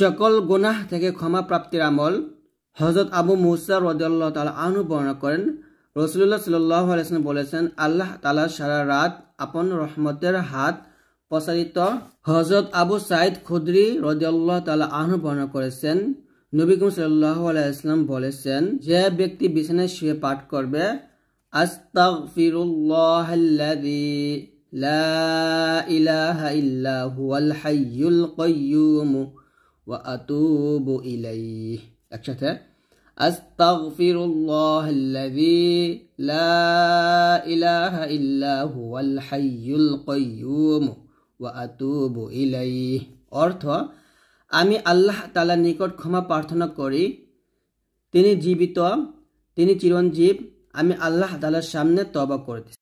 সকল গুণাহ থেকে ক্ষমা প্ৰাপ্তিৰ আমল হজরত আবু মুসা রদাল্লাহ তালা আনুবর্ণ করেন রসুল্লাহ সাল্লাহ বলেছেন আল্লাহ তালা সারা রাত আপন রহমতের হাত প্রসারিত হজরত আবু সাইদ খুদ্রি রদাল্লাহ তালা আনুবর্ণ করেছেন নবীকুম সাল্লাহাম বলেছেন যে ব্যক্তি বিছানায় শুয়ে পাঠ করবে আস্তাগফিরুল্লাহ وأتوب إليه أكشتها أستغفر الله الذي لا إله إلا هو الحي القيوم وأتوب إليه অর্থ আমি আল্লাহ তালার নিকট ক্ষমা প্রার্থনা করি তিনি জীবিত তিনি চিরঞ্জীব আমি আল্লাহ তালার সামনে তবা করতেছি